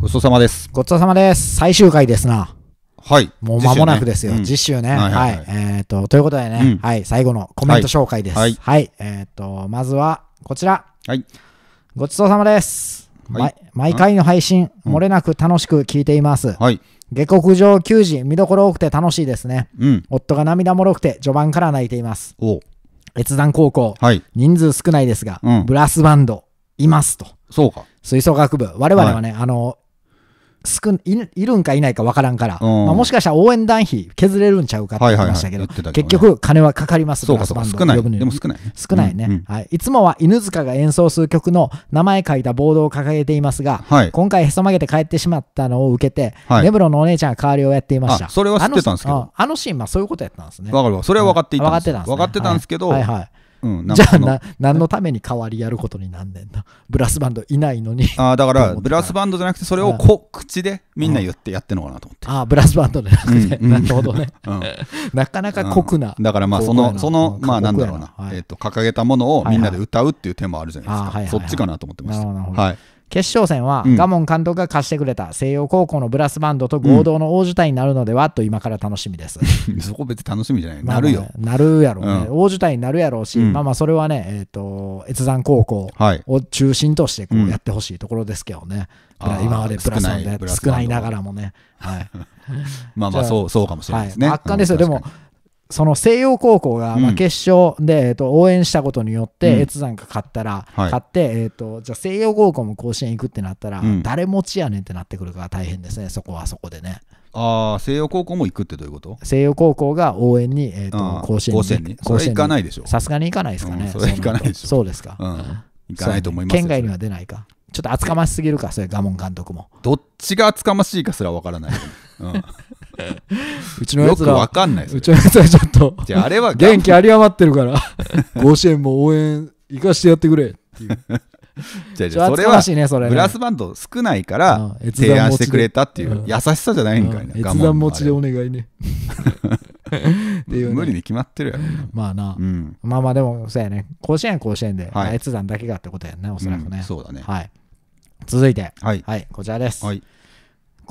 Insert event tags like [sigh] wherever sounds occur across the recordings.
ごちそうさまです。ごちそうさまです。最終回ですな。はい。もう間もなくですよ。実習ね。はい。えっと、ということでね、はい。最後のコメント紹介です。はい。えっと、まずは、こちら。はい。ごちそうさまです。毎回の配信、漏れなく楽しく聞いています。はい。下克上球児、見どころ多くて楽しいですね。うん。夫が涙もろくて、序盤から泣いています。お越山高校。はい。人数少ないですが、ブラスバンド、いますと。そうか。吹奏楽部。我々はね、あの、少いいるんかいないか分からんから、うんまあ、もしかしたら応援団費削れるんちゃうかって言ってましたけど、はいはいはいけど結局、金はかかりますそうかそうか少ない、でも少ない。少ないね、うんうん、はい。いつもは犬塚が演奏する曲の名前書いたボードを掲げていますが、はい、今回へそ曲げて帰ってしまったのを受けて、はい、のお姉ちゃんが代わりをやっていました。それは知ってたんですけど。あのシーンそういうことやったんですね。分かるわ。それは分かっていたんです、分かってたんです、分かってたんですけど、はいはい、はいうん、じゃあな何のために代わりやることになんねんな [laughs] ブラスバンドいないのにあだから [laughs] ブラスバンドじゃなくてそれをこ口でみんな言ってやってんのかなと思って、うん、ああブラスバンドでなくて、うん、なるほどね、うん、[laughs] なかなか酷な、だからまあそのそのまあなんだろうな、はい、えーと、掲げたものをみんなで歌うっていう手もあるじゃないですか、はいはい、そっちかなと思ってました、はいはい、はい決勝戦は、うん、ガモン監督が貸してくれた西洋高校のブラスバンドと合同の大舞台になるのでは、うん、と今から楽しみです [laughs] そこ別に楽しみじゃない、まあ、なるよなるやろうね、うん、大舞台になるやろうし、まあまあそれはねえっ、ー、と越山高校を中心としてこうやってほしいところですけどね、今までブラスバンド少ないながらもねはい [laughs] まあまあそうそうかもしれないですね、圧巻ですよ、でもその西洋高校がまあ決勝で、えー、と応援したことによって越山が勝ったら、勝って、えー、とじゃ西洋高校も甲子園行くってなったら、誰持ちやねんってなってくるから大変ですねそこはそこでね。ああ西洋高校も行くってどういうこと西洋高校が応援に、えー、と甲子園に甲子園に行かないでしょさすがに行かないですかね、それ行かないでしょそうですか、行かないと思います県外には出ないかちょっと厚かましすぎるかそれ我門監督もどっちが厚かましいかすらわからないうん、うちのやよくわかんないうちのやつらちょっとじゃああれは元気あり余ってるから、甲子園も応援行かしてやってくれっていう。じゃあじゃあそれはしいね、それ、ね。ブラスバンド少ないから閲覧持ち提案してくれたっていう優しさじゃないんかいな、うん我持ちでお願いね。っね無理に決まってるやろ、まあな。うん、まあまあでも、そうやね。甲子園甲子園で、はいあいつらだけがってことやね、おそらくね。うんそうだねはい。続いて、はいはい、こちらです。はい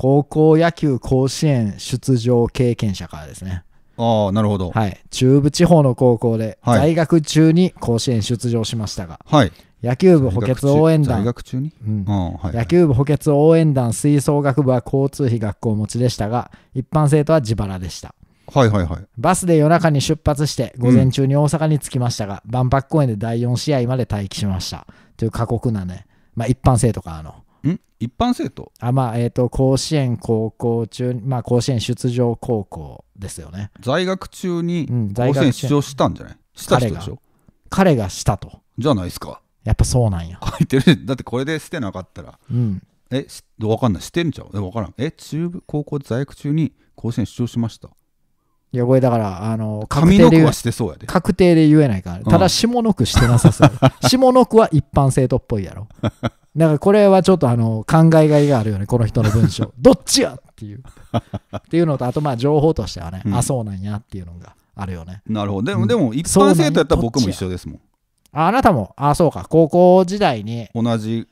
高校野球甲子園出場経験者からですね。ああ、なるほど。はい。中部地方の高校で、大在学中に甲子園出場しましたが、はい。野球部補欠応援大団、学中にうん野球部補欠応援団吹奏楽部は交通費学校持ちでしたが、一般生徒は自腹でした。はいはいはい。バスで夜中に出発して、午前中に大阪に着きましたが、万博公園で第4試合まで待機しました。という過酷なね、まあ一般生徒からのん一般生徒あまあえっ、ー、と甲子園高校中まあ甲子園出場高校ですよね在学中に甲子園出場したんじゃない、うん、した人でしょ彼がしたとじゃないですかやっぱそうなんや書いてる [laughs] だってこれでしてなかったら、うん、え分かんないしてんちゃう分からんえ中部高校在学中に甲子園出場しましたいや、これだから、あの、確定で確定で言えないから。ただ、下の句してなさそう。[laughs] 下の句は一般生徒っぽいやろ。だから、これはちょっと、あの、考えがいがあるよね、この人の文章。[laughs] どっちやっていう。っていうのと、あと、まあ、情報としてはね、あ、そうなんやっていうのがあるよね。なるほど。でも、でも一般生徒やったら僕も一緒ですもん。あなたも、あ、そうか、高校時代に。同じ、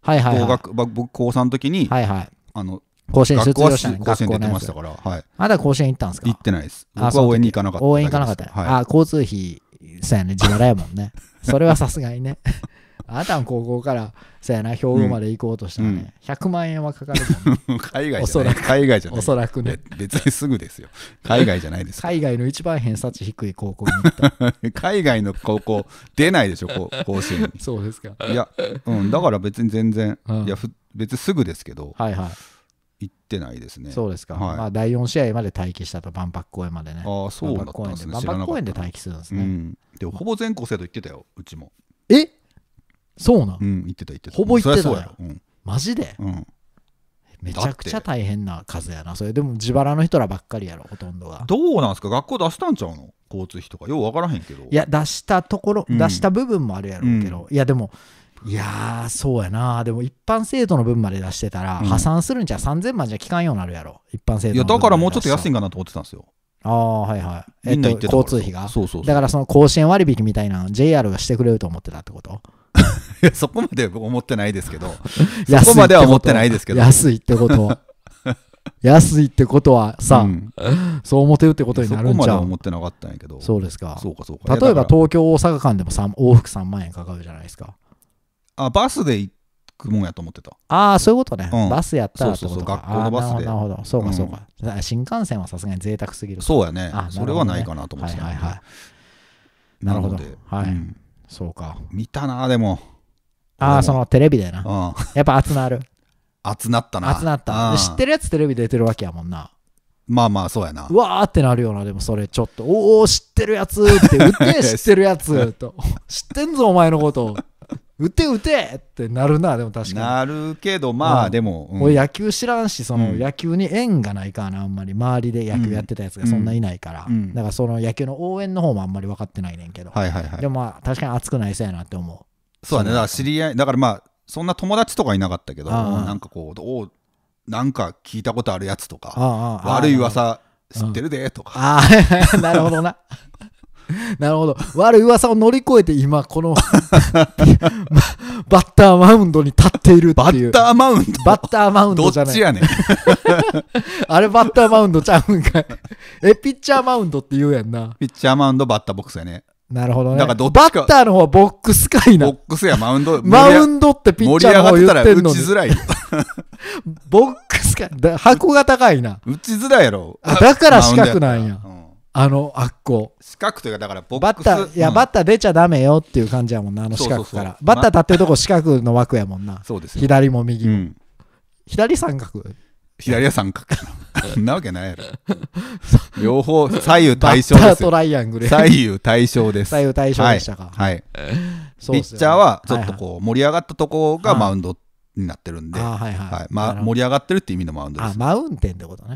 はいはい、はい、僕、高3の時に、はいはい。あの甲子園卒業したね。甲子園出てましたから。はい。まだ甲子園行ったんですか行ってないです。僕は応援に行かなかった。応援行かなかった。はい、あ、交通費、そうやね、自腹やもんね。[laughs] それはさすがにね。[laughs] あなたの高校から、そうやな、兵庫まで行こうとしたらね、うん、100万円はかかるか、ね、[laughs] 海外じゃない。海外じゃない。おそらくね。別にすぐですよ。海外じゃないです。海外の一番偏差値低い高校に行った。海外の高校、出ないでしょ、甲子園に。そうですか。いや、うん、だから別に全然、うん、いや、別にすぐですけど、はいはい。行ってないですね。そうですか。はい、まあ、第4試合まで待機したと、万博公園までね。ああ、そうんですね。万博公園で待機するんですね。うん、でほぼ全校生徒行ってたよ、うちも。えそうなん、うん、行ってた行ってた。ほぼ行ってたよ。うん、マジで、うん、めちゃくちゃ大変な数やな。それでも自腹の人らばっかりやろ、ほとんどが。どうなんですか学校出したんちゃうの交通費とか。よう分からへんけど。いや、出したところ、出した部分もあるやろうけど。いや、でも、いやー、そうやな。でも一般生徒の分まで出してたら、破産するんじゃう、3000万じゃ効かんようになるやろ。一般生徒の分いや、だからもうちょっと安いんかなと思ってたんですよ。ああ、はいはい。えみんな行ってたから交通費が。そうそうそうだからその甲子園割引みたいなの JR がしてくれると思ってたってこと [laughs] いやそこまでは思ってないですけど、[laughs] そこまでは思ってないですけど。安いってことは。[laughs] 安いってことはさ、うんそう思ってるってことになるこんまでゃは思ってなかったんやけど。そうですか。そうかそうか。例えば東京、大阪間でも三往復3万円かかるじゃないですか。あバスで行くもんやと思ってたああ、そういうことね、うんバスやったらってことか。そうそうそう学校のバスでなるほど、なるほどそうか、そうか。か新幹線はさすがに贅沢すぎる。そうやねあそれはないかなと思ってたはいはいはい。なるほど。はい、うんそうか。見たなでもああ、そのテレビだよな。うんやっぱ熱なる。熱なったな熱なった。知ってるやつテレビ出てるわけやもんな。まあまあそうやなうわーってなるような、でもそれちょっと、おーお知ってるやつって、うっ [laughs] てえ、知ってるやつと、[laughs] 知ってんぞ、お前のこと打て打てってなるなでも確かになるけどまあ、うん、でも、うん、俺野球知らんしその野球に縁がないからなあんまり周りで野球やってたやつがそんないないから、うん、だからその野球の応援の方もあんまり分かってないねんけど、はいはいはい、でもまあ確かに熱くないそうやなって思うそうだねだから知り合いだからまあそんな友達とかいなかったけどなんかこうおうなんか聞いたことあるやつとか悪い噂知ってるでとかああ [laughs] なるほどな [laughs] なるほど悪い噂を乗り越えて今この [laughs] バッターマウンドに立っているっていうバッターマウンドバッターマウンドじゃないどっちやねんあれバッターマウンドちゃうんかい [laughs] えピッチャーマウンドって言うやんなピッチャーマウンドバッターボックスやねなるほどねだからどっちかバッターの方はボックスかいなボックスやマウンドマウンドってピッチャーの方言ってんのに盛り上がったら打ちづらいボックスか箱が高いな打ちづらいやろだから四角なんや、あのあっこ四角というかだからボッバッターいや、うんバッター出ちゃダメよっていう感じやもんなあの四角からそうそうそうバッター立ってるとこ四角の枠やもんなそうです左も右うも、ん、左三角左は三角 [laughs] そんなわけないやろ両方左右バ対ッ称タでーすトライアングル左右対称です左右対称でしたかはい、はいそうピッチャーはちょっとこう盛り上がったとこがマウンドになってるんで、はいはいあはいはいはいまあ、盛り上がってるって意味のマウンドであすマウンテンってことね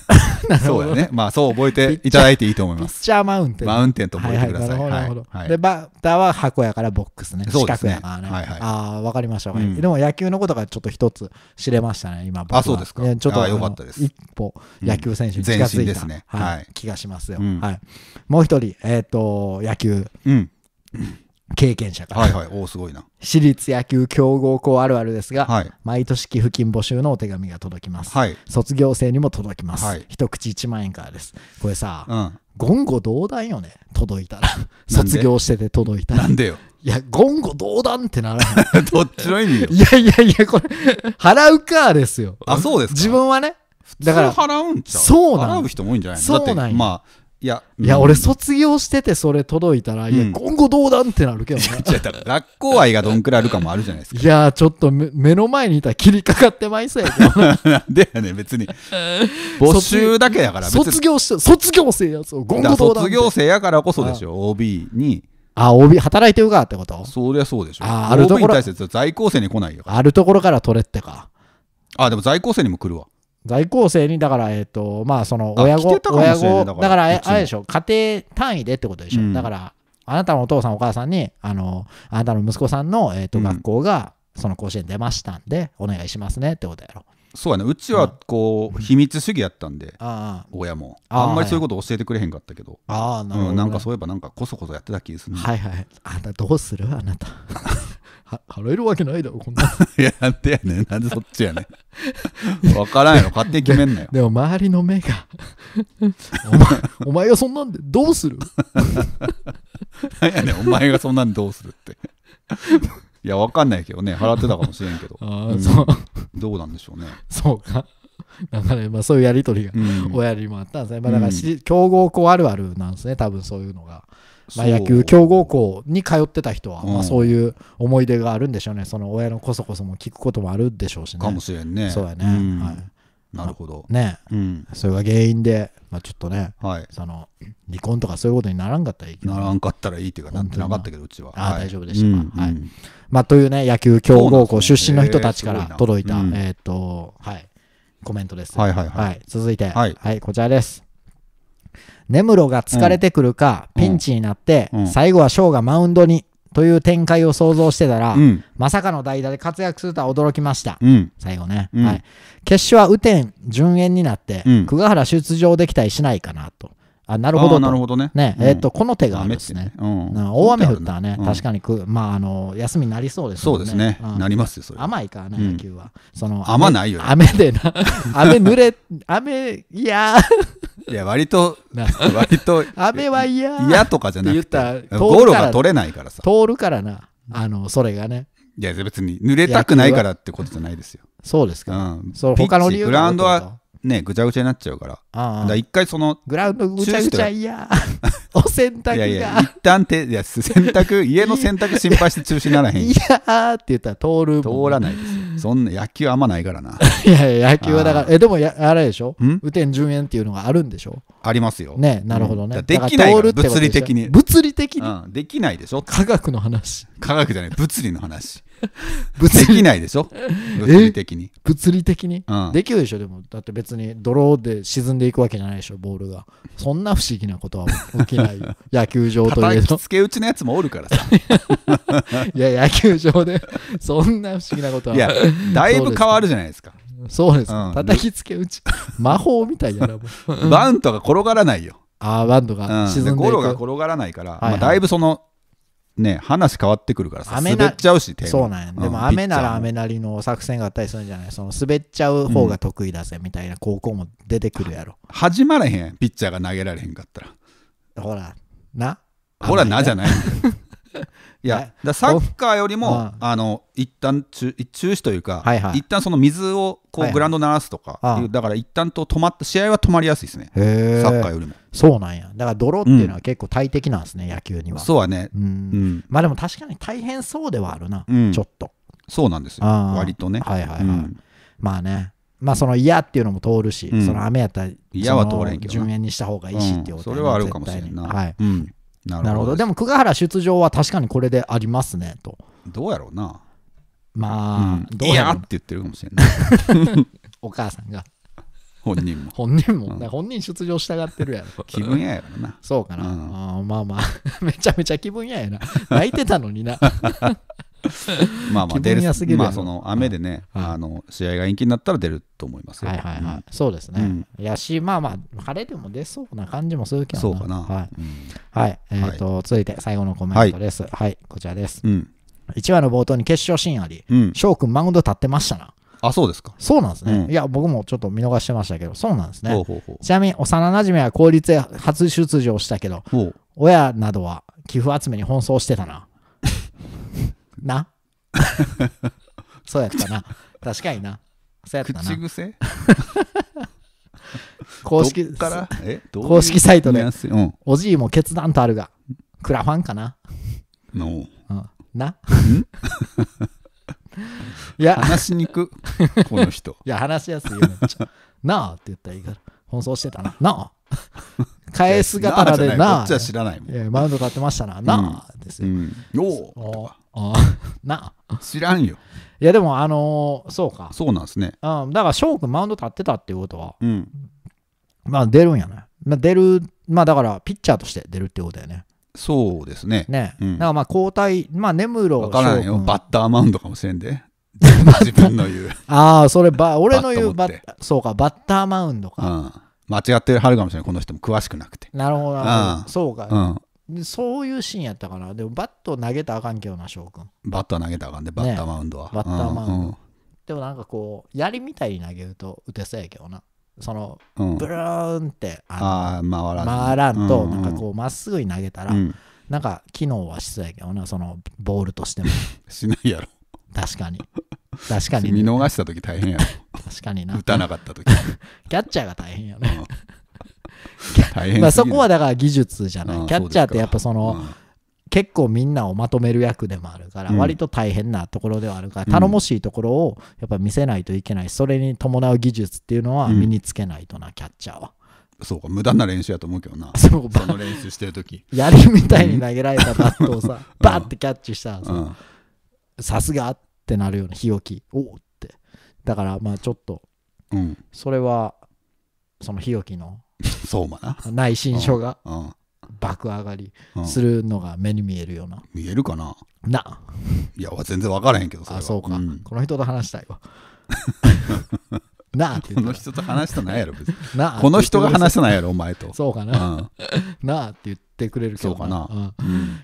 [laughs] そうだね。まあ、そう覚えていただいていいと思います。ピッチャーマウンテン。マウンテンと覚えてください。はいはい、なるほど、で、バッターは箱やからボックスね。そうですね。四角やからね。はいはい、ああ、わかりました、うん、でも野球のことがちょっと一つ知れましたね、今。あ、そうですか。ちょっと、かったです。一歩、野球選手に近づいた、うんね、はい、気がしますよ。うん、はい。もう一人、えっ、ー、と、野球。うん。経験者から。はいはい、おすごいな。私立野球強豪校あるあるですが、はい、毎年寄付金募集のお手紙が届きます。はい、卒業生にも届きます、はい。一口1万円からです。これさ、うん、言語道断よね、届いたら。卒業してて届いたら。なんでよ。いや、言語道断ってならない。[laughs] どっちの意味いやいやいや、これ、払うかですよ。あ、そうです自分はね。だから、払うんちゃうそうなん払う人も多いんじゃないのそうなんまあ、いや、いや、俺卒業しててそれ届いたら、いや、今後どうだんってなるけどね。学校愛がどんくらいあるかもあるじゃないですか。いや、ちょっと目の前にいたら切りかかってまいそうやけど。な [laughs] んでやね別に。募集だけやから卒業し、卒業生やそう今後どうだ卒業生やからこそでしょ、OB に。あ、OB、働いてるかってことそりゃそうでしょ。あ、あるところ。OB に対して在校生に来ないよ。あるところから取れってか。あ、でも在校生にも来るわ。在校生に、だから、えっ、ー、と、まあ、その、親御、親だから、あれでしょ、家庭単位でってことでしょ。うん、だから、あなたのお父さん、お母さんに、あの、あなたの息子さんの、えっ、ー、と、学校が、その甲子園出ましたんで、お願いしますねってことやろ。うんそうやねうちはこう秘密主義やったんで親もあんまりそういうこと教えてくれへんかったけどあなるほど、なんかそういえばなんかこそこそやってた気すねはいはいあなたどうするあなた [laughs] 払えるわけないだろこんな [laughs] いやなんでやねんなんでそっちやねん分からんやろ勝手に決めんなよ [laughs] でも周りの目がお前お前がそんなんでどうする何やねんお前がそんなんでどうするっていや、わかんないけどね、[laughs] 払ってたかもしれんけど。あそう。どうなんでしょうね。そうか。なんかね、まあ、そういうやり取りが、親にもあったんですね。まあ、だからし、強豪校あるあるなんですね、多分そういうのが。まあ、野球強豪校に通ってた人は、まあ、そういう思い出があるんでしょうね、その親のこそこそも聞くこともあるでしょうしね。かもしれんね。そうやね。はいなるほど、ね、うん、それが原因で、まあ、ちょっとね、はい、その離婚とかそういうことにならんかったらいいけどならんかったらいいっていうかなんてなかったけどうちはあ、はい、大丈夫でした、うんうん、はいまあ、というね野球強豪校出身の人たちから届いた、うん、えー、っとはいコメントです、はいはいはい、はい、続いて、はい、はい、こちらです根室が疲れてくるか、うん、ピンチになって、うん、最後は翔がマウンドにという展開を想像してたら、うん、まさかの代打で活躍するとは驚きました、うん、最後ね、うん、はい、決勝は雨天順延になって、久我原出場できたりしないかなと。あなるほどなるほどねね、えーとこの手があるんですね、大雨降ったらね、確かにく、まあ、あの休みになりそうですそうですね、なりますよそれ甘いからね野球は、その雨ないよ雨でな雨濡れ雨いやーいや、割と、割と、雨は嫌。嫌とかじゃなくて、ゴールが取れないからさ。通るからな、あの、それがね。いや、別に濡れたくないからってことじゃないですよ。そうですか。うん。そう、他の理由グラウンドはねぐちゃぐちゃになっちゃうからあ一回そのグラウンドぐちゃぐちゃいや [laughs] お洗濯がいやいや一旦手いや洗濯 [laughs] 家の洗濯心配して中止にならへんいやーって言ったら通る通らないですよそんな野球あんまないからないやいや野球はだからえでもやあれでしょ雨天順延っていうのがあるんでしょありますよねなるほどね、うん、できないから物理的に物理的に、うん、できないでしょ科学の話科学じゃない物理の話 [laughs] 物理ないでしょ物理的に物理的に、うん、できるでしょでもだって別にドローで沈んでいくわけじゃないでしょボールがそんな不思議なことは起きない [laughs] 野球場といえど叩きつけ打ちのやつもおるからさ [laughs] いや野球場でそんな不思議なことはいやだいぶ変わるじゃないですかそうです、うん、叩きつけ打ち魔法みたいやなバントが転がらないよああバントが沈んでいく、うん、ゴロが転がらないから、はいはい、まあ、だいぶそのね、話変わってくるからさ、滑っちゃうし、そうなんや、でも雨なら雨なりの作戦があったりするんじゃないその滑っちゃう方が得意だぜみたいな高校も出てくるやろ。うん、始まらへん、ピッチャーが投げられへんかったら。ほら、な。ほら、なじゃない。いや、だサッカーよりも、あの一旦中中止というか、はいはい、一旦その水をこう、グラウンド鳴らすとか、はいはい、だから一旦と止まった試合は止まりやすいですね、サッカーよりも。そうなんや、だから泥っていうのは結構大敵なんですね、うん、野球には。そうはね、うん、まあでも確かに大変そうではあるな、ちょっと。そうなんですよ、割とね。はいはいはい、まあね、まあその嫌っていうのも通るし、うん、その雨やったら嫌は通れんけど順延にした方がいいしっていうこと、ね、それはあるかもしれんな、はいうん、なるほどでも久我原出場は確かにこれでありますねとどうやろうなまあ、うん、どうやって言ってるかもしれない [laughs] お母さんが本人も本人も、うん、本人出場したがってるやろ気分ややろなそうかな、うん、あまあまあ [laughs] めちゃめちゃ気分ややな泣いてたのにな [laughs] まあまあ出るまあその雨でね、はい、あの試合が延期になったら出ると思いますよ。はいはいはい、うん、そうですね。うん、やしまあまあ晴れでも出そうな感じもするけどそうかな。はい。うん、はい、えっ、ー、と、はい、続いて最後のコメントです。はい、はい、こちらです。うん、1話の冒頭に決勝シーンあり、翔くんマウンド立ってましたな。あ、そうですか。そうなんですね、うん。いや、僕もちょっと見逃してましたけど、そうなんですね。ほうほうほうちなみに、幼馴染は公立へ初出場したけど、親などは寄付集めに奔走してたな。な [laughs] そうやったな。確かにな。そうやったな。口癖公式から公式サイトで、うん、おじいも決断とあるが、クラファンかな。No. ないや話しにくこの人いや話しやすいよめっちゃなあって言ったらいいから奔走してたななあ返す刀でなあなマウンド立ってましたな、なあですよ、うん、おおあな知らんよいやでもあのーそうかそうなんですねうん、だから翔くんマウンド立ってたっていうことは、うんまあ出るんやね。まあ、出る、まあだからピッチャーとして出るってことだよね。そうですねね、うんだからまあ交代、まあ根室分からんよバッターマウンドかもしれんで [laughs] 自分の言う、ああ、それば、俺の言うババッそうか、バッターマウンドか。間違ってるはるかもしれないこの人も詳しくなくてなるほどなるほど、うんそうか、うんでそういうシーンやったかなでもバット投げたらあかんけどな翔くんバット投げたらあかんで、バッターマウンドは、バッターマウンド、うんうんでもなんかこう槍みたいに投げると打てそうやけどなその、うん、ブルーンってあのあ回らんと、うんうん、なんかこうまっすぐに投げたら、うん、なんか機能はしそうやけどなそのボールとしても [laughs] しないやろ確かに確かに、ね、[laughs] 見逃した時大変やろ [laughs] 確かにな打たなかった時キャッチャーが大変やね、うん大変まあそこはだから技術じゃない。キャッチャーってやっぱその、結構みんなをまとめる役でもあるから、割と大変なところではあるから、頼もしいところをやっぱ見せないといけない、それに伴う技術っていうのは身につけないとな、キャッチャーは。そうか無駄な練習やと思うけどなそうその練習してる時槍みたいに投げられたバットをさ、バッてキャッチしたらさ、すがってなるような日置きおおってだからまあちょっと、それはその日置のそうな内心書が爆上がりするのが目に見えるような、見えるかなな、いや全然分からへんけどさあそうか、んこの人と話したいわ [laughs] なあってこ言のって人と話したないやろ別になこの人が話ししたないやろお前とそうかな、なあって言ってくれるけどそうかなうんうん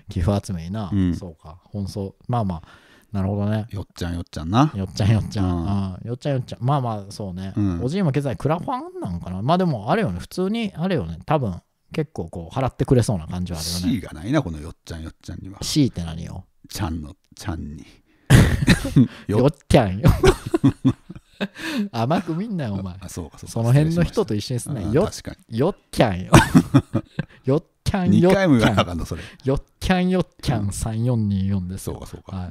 寄付集めにな、うんそうか本走まあまあなるほどねよっちゃんよっちゃんなよっちゃんよっちゃん、うん、よっちゃんよっちゃんまあまあそうね、うん、おじいも経済クラファンなんかなまあでもあれよね普通にあれよね多分結構こう払ってくれそうな感じはあるよね C がないなこのよっちゃんよっちゃんには C って何よちゃんのちゃんに [laughs] よっちゃんよ [laughs] 甘く見んなよお前その辺の人と一緒にすんなよよっちゃんよ [laughs] よっちゃんよっちゃんよっちゃんよっちゃん3424ですそうかそうか、はい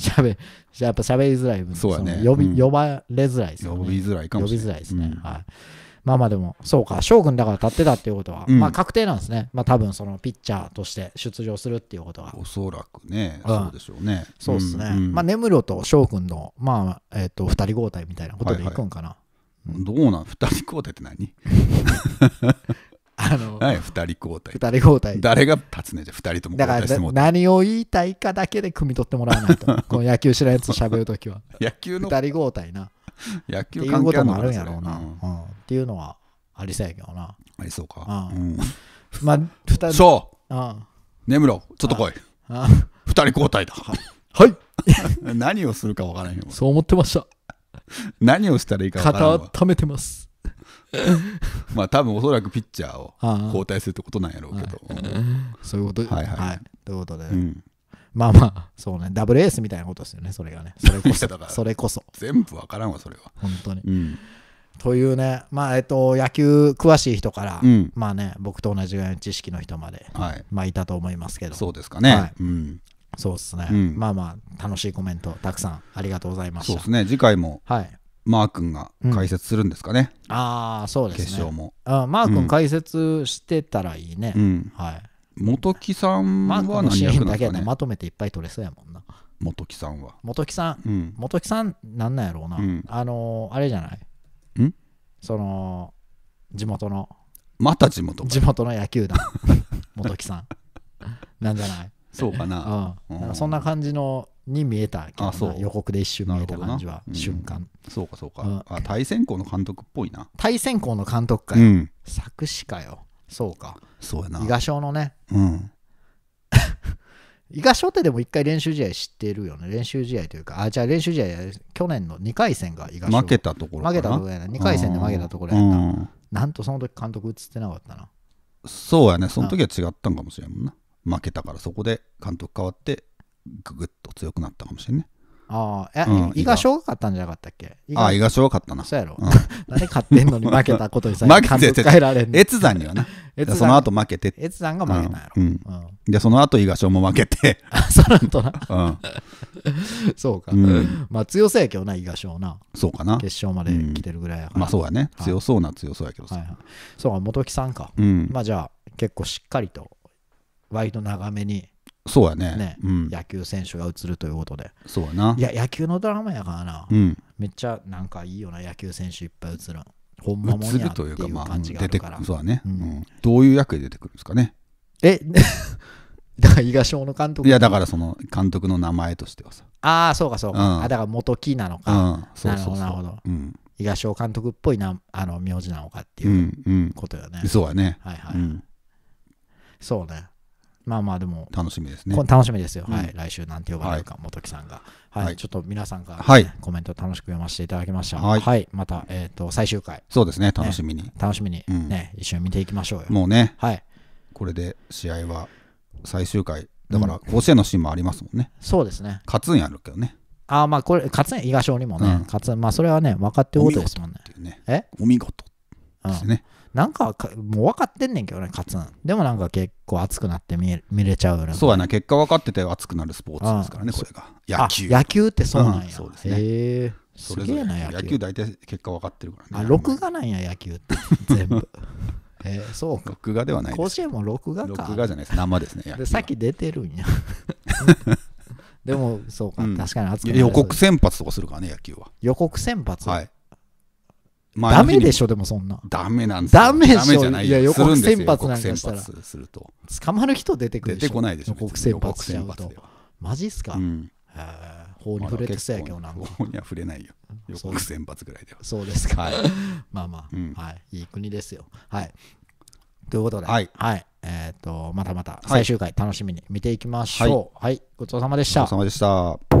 しゃべ、やっぱ喋りづらい分、そうやね。呼び、呼ばれづらいですよね。呼びづらいかもしれない。呼びづらいですね。うんはい。まあまあでも、そうか、翔くんだから立ってたっていうことは、うんまあ確定なんですね。まあ多分そのピッチャーとして出場するっていうことが。おそらくね、うんそうでしょうね。そうですね。んまあ、根室と翔くんの、まあ、えっ、と、二人交代みたいなことでいくんかな。どうなん二人交代って何 [laughs] あの、二2人交代。人交代。誰が立つねじゃ、2人ともだから何を言いたいかだけで汲み取ってもらわないと。[laughs] この野球知らんやつと喋るときは。野球の。二人交代な。野球関係あるのっていうもあるんやろうな、うん、うん、っていうのはありそうやけどな。ありそうか。うん。まあ、二人。そう、うん、眠ろう、ちょっと来い。二2人交代だ。はい [laughs] 何をするか分からへんそう思ってました。何をしたらいいか分からん肩温めてます。[laughs] まあ多分おそらくピッチャーを交代するってことなんやろうけど、はいそういうことはいはい、はい、ということで、うん、まあまあそうねダブルエースみたいなことですよねそれがねそれこそそれこそ全部分からんわそれは本当に、うん、というねまあえっと野球詳しい人から、まあね僕と同じぐらいの知識の人まで、はい、まあいたと思いますけどそうですかね、はい、うんそうですね、まあまあ楽しいコメントたくさんありがとうございましたそうですね次回も、はい、マー君が解説するんですかね、うん、ああそうですね決勝もあマー君解説してたらいいね、うん、はい元木さんは何役なんですか、ね、まとめていっぱい取れそうやもんな元木さんは元木さん、うん、元木さんなんなんやろうな、うん、あのー、あれじゃないんその地元のまた地元地元の野球団 [laughs] 元木さんなんじゃないそうかな,、うん、そんな感じのに見えたけど予告で一瞬見えた感じは、瞬間そうかそうか、対戦校の監督っぽいな対戦校の監督かよ、作詞かよそうかそうやな伊賀翔のねうん [laughs] 伊賀翔ってでも一回練習試合知ってるよね練習試合というかあじゃあ練習試合去年の2回戦が伊賀翔負けたところ負けたところやな2回戦で負けたところやな、なんとその時監督映ってなかったなそうやねその時は違ったんかもしれんもんな負けたからそこで監督変わってぐぐっと強くなったかもしれない。ああ、え、うん胃が小がかったんじゃなかったっけああ、胃がしょかったな。そうやろ。誰勝ってんのに負けたことにさ、[laughs] 負けてて変えられん越山にはな。その後負けて。越山が負けたんやろ。うんうんで、その後伊賀翔も負けて。あ、[laughs] そのとな。[laughs] うん。そうか。うんまあ強そうやけどな、伊賀賞な。そうかな。決勝まで来てるぐらいやから。まあそうやね。強そうな強そうやけどはいさ。はい。そうか、元木さんか。うん。まあじゃあ、結構しっかりと、割と長めにそうやねね、うん、野球選手が映るということでそうやないや野球のドラマやからな、うん、めっちゃなんかいいよな野球選手いっぱい映るほんまもんやっていう感じがあるから、まあ、そうやね、うん、どういう役で出てくるんですかねえ [laughs] だから伊賀小の監督いやだからその監督の名前としてはさああそうかそうか、うん、あだから元木なのか、うん、なるほどなるほど、東小監督っぽいなあの名字なのかっていうことよね、うんうん、そうやねはいはい、そうねまあまあでも楽しみですね楽しみですよ、はい来週なんて呼ばれるか、元木さんが、はい、ちょっと皆さんから、はい、コメント楽しく読ませていただきました、はいまた、えっと、最終回そうですね、楽しみに、楽しみにね、一緒に見ていきましょうよもうね、はい、これで試合は最終回だから甲子園のシーンもありますもんね、そうですね勝つんやるけどねああまあこれ勝つん伊賀賞にもね、勝つまあそれはね分かっておることですもんねえお見事ですね、なんかもう分かってんねんけどね、勝つん。でもなんか結構熱くなって見れちゃうそうやな、結果分かってて熱くなるスポーツですからね、これが。野球。野球ってそうなんや。うん、そうですね。えすげえな野球野球大体結果分かってるからねあ録画なんや野球って全部え [laughs] ー、そうか録画ではないです甲子園も録画か録画じゃないです生ですねでさっき出てるんや [laughs] でもそうか、うん、確かに熱く予告先発とかするからね野球は予告先発はいダメでしょ、でもそんな。ダメなんですよ。ダメじゃないいや、予告先発なんかしたら。すると。捕まる人出てくるでしょ。出てこないでしょ。予告先発しちゃうと。マジっすか、うん、法に触れてたやけどな。法には触れないよ。予告先発ぐらいでは。そうですか。[laughs] まあまあ、はい。いい国ですよ。はい。ということで、はい。えっ、と、またまた最終回楽しみに見ていきましょう。はい、ごちそうさまでした。ごちそうさまでした。